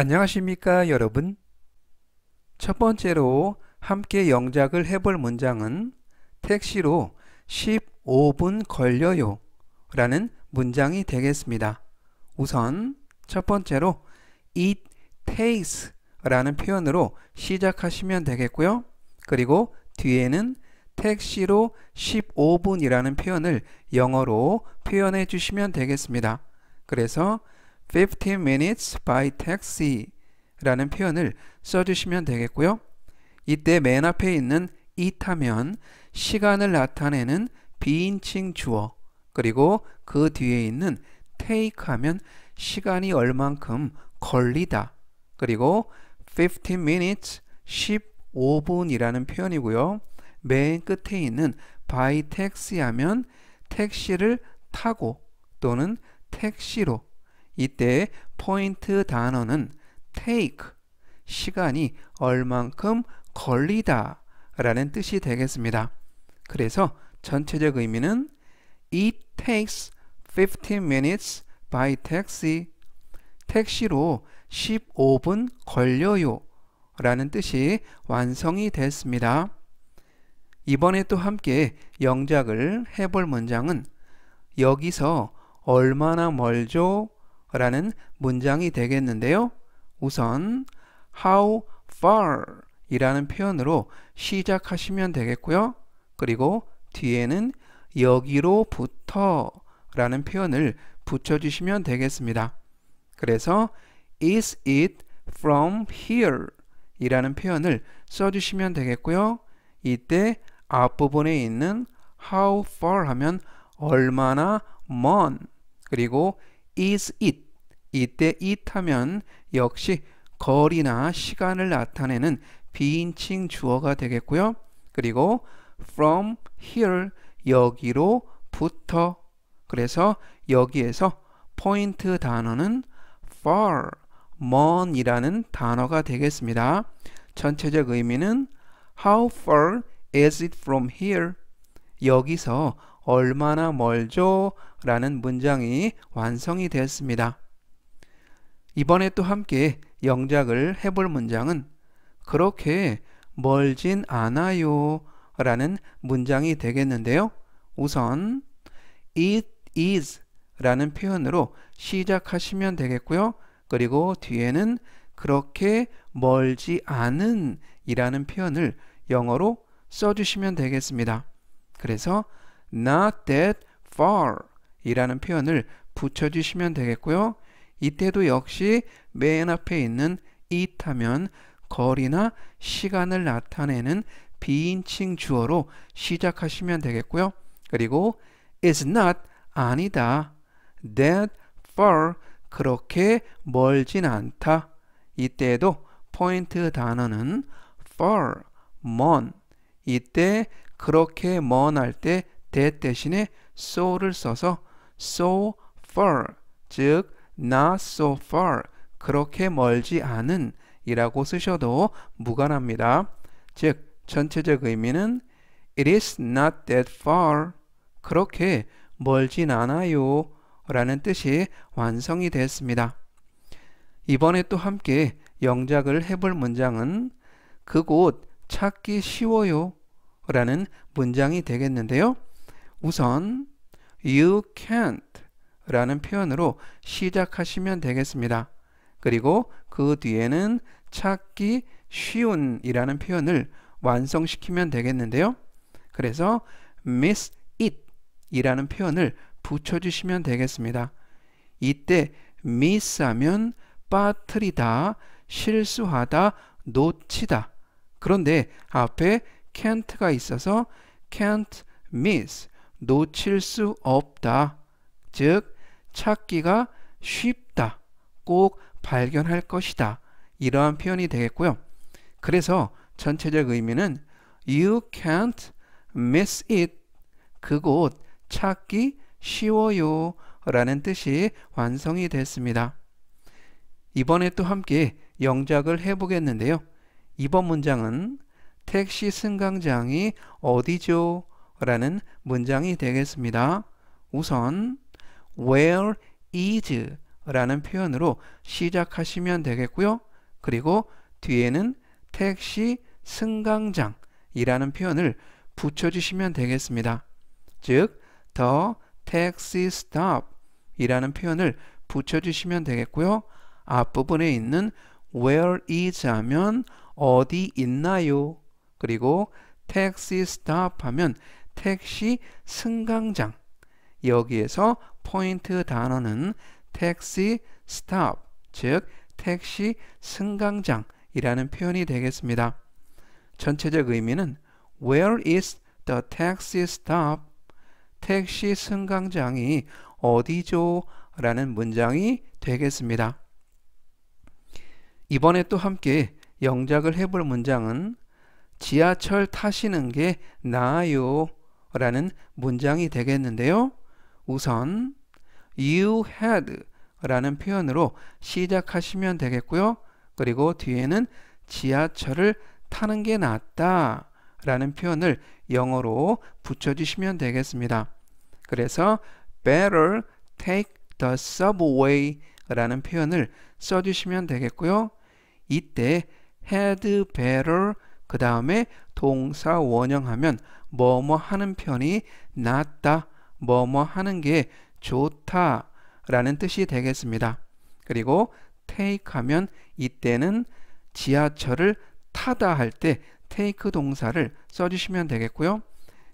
안녕하십니까 여러분. 첫 번째로 함께 영작을 해볼 문장은 택시로 15분 걸려요 라는 문장이 되겠습니다. 우선 첫 번째로 it takes 라는 표현으로 시작하시면 되겠고요. 그리고 뒤에는 택시로 15분이라는 표현을 영어로 표현해 주시면 되겠습니다. 그래서 15 minutes by taxi 라는 표현을 써주시면 되겠고요. 이때 맨 앞에 있는 it 하면 시간을 나타내는 비인칭 주어 그리고 그 뒤에 있는 take 하면 시간이 얼만큼 걸리다 그리고 15 minutes 15분이라는 표현이고요. 맨 끝에 있는 by taxi 하면 택시를 타고 또는 택시로 이때 포인트 단어는 take 시간이 얼만큼 걸리다 라는 뜻이 되겠습니다. 그래서 전체적 의미는 It takes 15 minutes by taxi 택시로 15분 걸려요 라는 뜻이 완성이 됐습니다. 이번에 또 함께 영작을 해볼 문장은 여기서 얼마나 멀죠? 라는 문장이 되겠는데요. 우선 how far 이라는 표현으로 시작하시면 되겠고요. 그리고 뒤에는 여기로부터 라는 표현을 붙여주시면 되겠습니다. 그래서 is it from here 이라는 표현을 써주시면 되겠고요. 이때 앞부분에 있는 how far 하면 얼마나 먼 그리고 is it 이때 it 하면 역시 거리나 시간을 나타내는 비인칭 주어가 되겠고요. 그리고 from here 여기로부터 그래서 여기에서 포인트 단어는 far, 먼이라는 단어가 되겠습니다. 전체적 의미는 how far is it from here? 여기서 얼마나 멀죠? 라는 문장이 완성이 되었습니다. 이번에 또 함께 영작을 해볼 문장은 그렇게 멀진 않아요 라는 문장이 되겠는데요. 우선 it is 라는 표현으로 시작하시면 되겠고요. 그리고 뒤에는 그렇게 멀지 않은 이라는 표현을 영어로 써주시면 되겠습니다. 그래서 not that far 이라는 표현을 붙여주시면 되겠고요. 이때도 역시 맨 앞에 있는 it 하면 거리나 시간을 나타내는 비인칭 주어로 시작하시면 되겠고요. 그리고 is not 아니다. that far 그렇게 멀진 않다. 이때에도 포인트 단어는 far, 먼 이때 그렇게 먼 할 때 that 대신에 so를 써서 so far 즉 not so far 그렇게 멀지 않은 이라고 쓰셔도 무관합니다. 즉 전체적 의미는 It is not that far 그렇게 멀진 않아요 라는 뜻이 완성이 됐습니다 이번에 또 함께 영작을 해볼 문장은 그곳 찾기 쉬워요 라는 문장이 되겠는데요. 우선 you can't 라는 표현으로 시작하시면 되겠습니다. 그리고 그 뒤에는 찾기 쉬운 이라는 표현을 완성시키면 되겠는데요. 그래서 miss it 이라는 표현을 붙여주시면 되겠습니다. 이때 miss 하면 빠뜨리다, 실수하다, 놓치다. 그런데 앞에 can't가 있어서 can't miss 놓칠 수 없다. 즉 찾기가 쉽다. 꼭 발견할 것이다. 이러한 표현이 되겠고요. 그래서 전체적 의미는 You can't miss it. 그곳 찾기 쉬워요. 라는 뜻이 완성이 됐습니다. 이번에 또 함께 영작을 해보겠는데요. 이번 문장은 택시 승강장이 어디죠? 라는 문장이 되겠습니다. 우선 where is 라는 표현으로 시작하시면 되겠고요. 그리고 뒤에는 택시 승강장이라는 표현을 붙여주시면 되겠습니다. 즉, the taxi stop 이라는 표현을 붙여주시면 되겠고요. 앞부분에 있는 where is 하면 어디 있나요? 그리고 taxi stop 하면 택시 승강장 여기에서 포인트 단어는 택시 스탑 즉 택시 승강장이라는 표현이 되겠습니다. 전체적 의미는 Where is the taxi stop? 택시 승강장이 어디죠? 라는 문장이 되겠습니다. 이번에 또 함께 영작을 해볼 문장은 지하철 타시는 게 나아요 라는 문장이 되겠는데요. 우선 you had 라는 표현으로 시작하시면 되겠고요. 그리고 뒤에는 지하철을 타는 게 낫다 라는 표현을 영어로 붙여주시면 되겠습니다. 그래서 better take the subway 라는 표현을 써주시면 되겠고요. 이때 had better 그 다음에 동사 원형하면 뭐뭐 하는 편이 낫다, 뭐뭐 하는 게 좋다 라는 뜻이 되겠습니다. 그리고 take 하면 이때는 지하철을 타다 할 때 take 동사를 써주시면 되겠고요.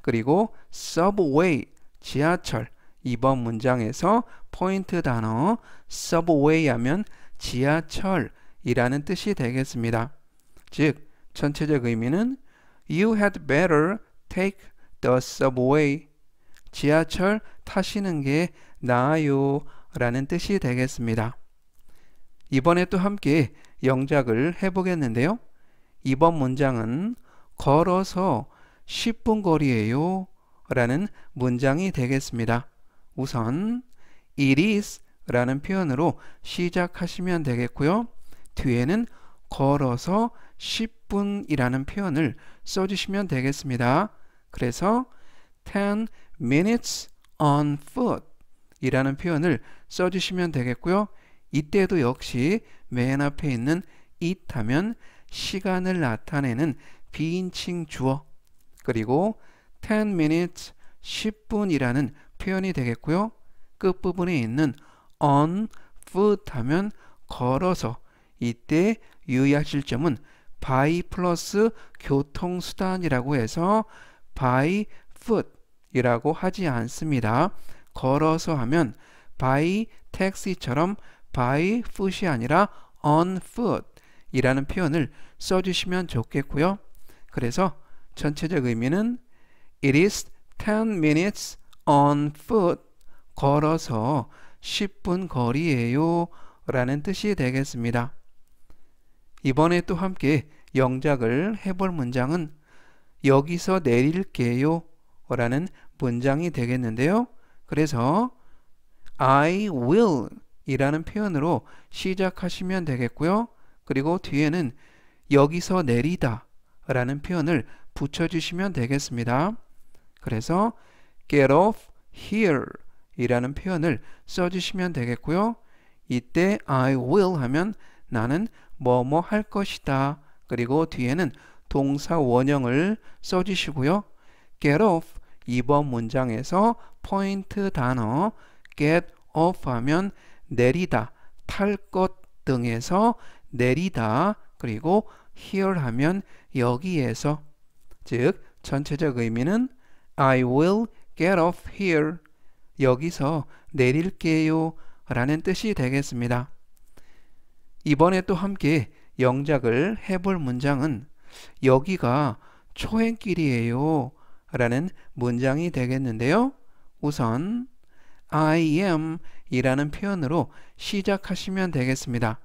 그리고 subway 지하철 이번 문장에서 포인트 단어 subway 하면 지하철이라는 뜻이 되겠습니다. 즉 전체적 의미는 You had better take the subway. 지하철 타시는 게 나아요 라는 뜻이 되겠습니다. 이번에 또 함께 영작을 해보겠는데요. 이번 문장은 걸어서 10분 거리예요 라는 문장이 되겠습니다. 우선 it is 라는 표현으로 시작하시면 되겠고요. 뒤에는 걸어서 10분이라는 표현을 써주시면 되겠습니다. 그래서 10 minutes on foot 이라는 표현을 써주시면 되겠고요. 이때도 역시 맨 앞에 있는 it 하면 시간을 나타내는 비인칭 주어 그리고 10 minutes 10분이라는 표현이 되겠고요. 끝부분에 있는 on foot 하면 걸어서 이때 유의하실 점은 by 플러스 교통수단이라고 해서 by foot이라고 하지 않습니다. 걸어서 하면 by taxi처럼 by foot이 아니라 on foot 이라는 표현을 써주시면 좋겠고요. 그래서 전체적 의미는 It is 10 minutes on foot 걸어서 10분 거리예요 라는 뜻이 되겠습니다. 이번에 또 함께 영작을 해볼 문장은 여기서 내릴게요 라는 문장이 되겠는데요. 그래서 I will 이라는 표현으로 시작하시면 되겠고요. 그리고 뒤에는 여기서 내리다 라는 표현을 붙여주시면 되겠습니다. 그래서 get off here 이라는 표현을 써주시면 되겠고요. 이때 I will 하면 나는 뭐뭐 뭐 할 것이다. 그리고 뒤에는 동사 원형을 써주시고요. get off 2번 문장에서 포인트 단어 get off 하면 내리다, 탈 것 등에서 내리다, 그리고 here 하면 여기에서 즉 전체적 의미는 I will get off here 여기서 내릴게요 라는 뜻이 되겠습니다. 이번에 또 함께 영작을 해볼 문장은 여기가 초행길이에요 라는 문장이 되겠는데요. 우선 I am 이라는 표현으로 시작하시면 되겠습니다.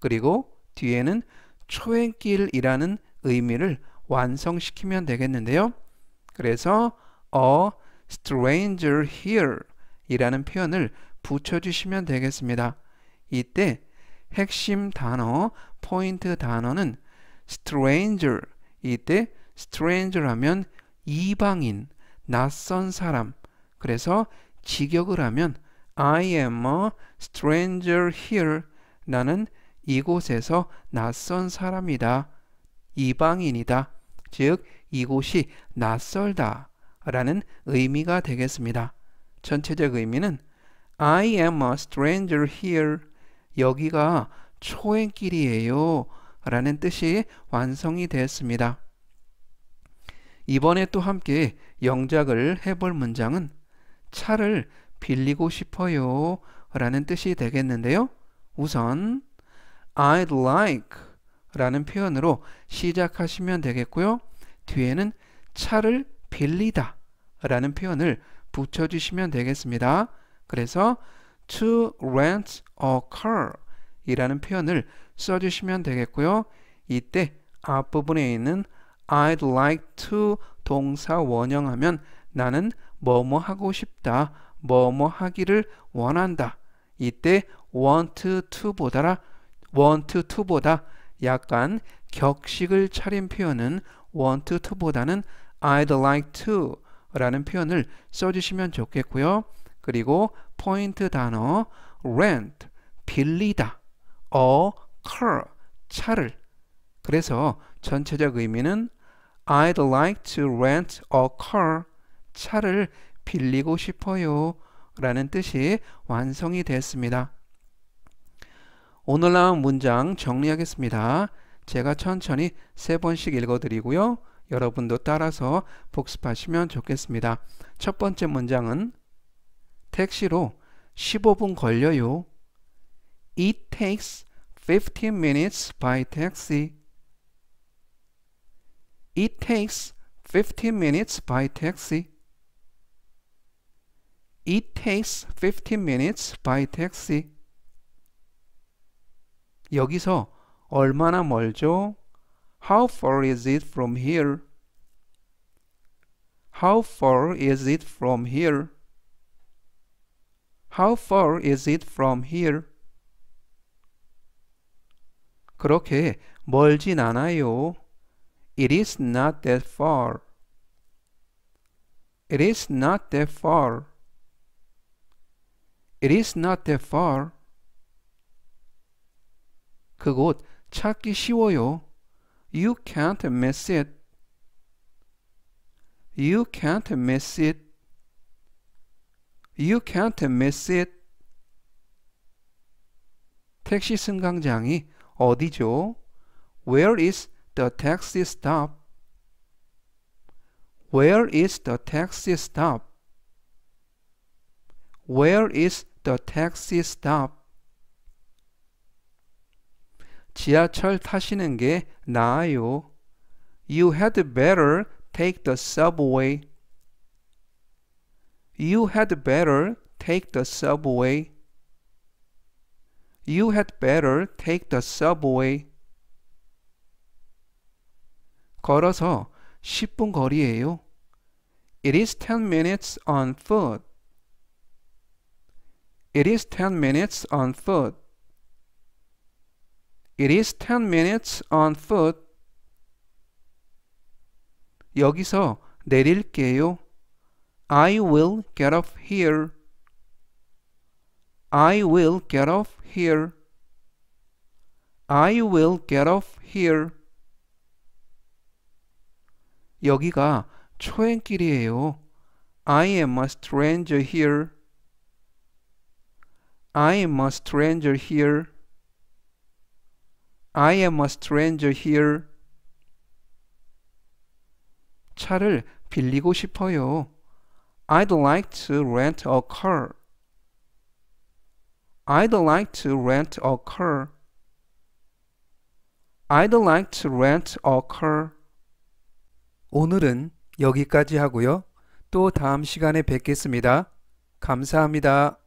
그리고 뒤에는 초행길이라는 의미를 완성시키면 되겠는데요. 그래서 a stranger here 이라는 표현을 붙여주시면 되겠습니다. 이때 핵심 단어, 포인트 단어는 stranger 이때 stranger 하면 이방인, 낯선 사람 그래서 직역을 하면 I am a stranger here 나는 이곳에서 낯선 사람이다, 이방인이다 즉 이곳이 낯설다 라는 의미가 되겠습니다. 전체적 의미는 I am a stranger here 여기가 초행길이에요. 라는 뜻이 완성이 되었습니다. 이번에 또 함께 영작을 해 볼 문장은 차를 빌리고 싶어요. 라는 뜻이 되겠는데요. 우선 I'd like 라는 표현으로 시작하시면 되겠고요. 뒤에는 차를 빌리다 라는 표현을 붙여주시면 되겠습니다. 그래서 to rent a car 이라는 표현을 써주시면 되겠고요. 이때 앞부분에 있는 I'd like to 동사 원형하면 나는 뭐 뭐 하고 싶다, 뭐 뭐 하기를 원한다. 이때 want to보다 want to보다 약간 격식을 차린 표현은 want to보다는 I'd like to 라는 표현을 써주시면 좋겠고요. 그리고 포인트 단어 rent 빌리다 occur 차를 그래서 전체적 의미는 I'd like to rent a car 차를 빌리고 싶어요 라는 뜻이 완성이 됐습니다. 오늘 나온 문장 정리하겠습니다. 제가 천천히 세 번씩 읽어드리고요. 여러분도 따라서 복습하시면 좋겠습니다. 첫 번째 문장은 택시로 15분 걸려요. It takes 15 minutes by taxi. It takes 15 minutes by taxi. It takes 15 minutes by taxi. 여기서 얼마나 멀죠? How far is it from here? How far is it from here? How far is it from here? 그렇게 멀진 않아요. It is not that far. It is not that far. It is not that far. 그곳 찾기 쉬워요. You can't miss it. You can't miss it. You can't miss it. 택시 승강장이 어디죠? Where is the taxi stop? Where is the taxi stop? Where is the taxi stop? 지하철 타시는 게 나아요. You had better take the subway. You had better take the subway. You had better take the subway. 걸어서 10분 거리예요. It is 10 minutes on foot. It is 10 minutes on foot. It is 10 minutes on foot. 여기서 내릴게요. I will get off here. I will get off here. I will get off here. 여기가 초행길이에요. I am a stranger here. I am a stranger here. I am a stranger here. 차를 빌리고 싶어요. I'd like to rent a car. I'd like to rent a car. I'd like to rent a car. 오늘은 여기까지 하고요. 또 다음 시간에 뵙겠습니다. 감사합니다.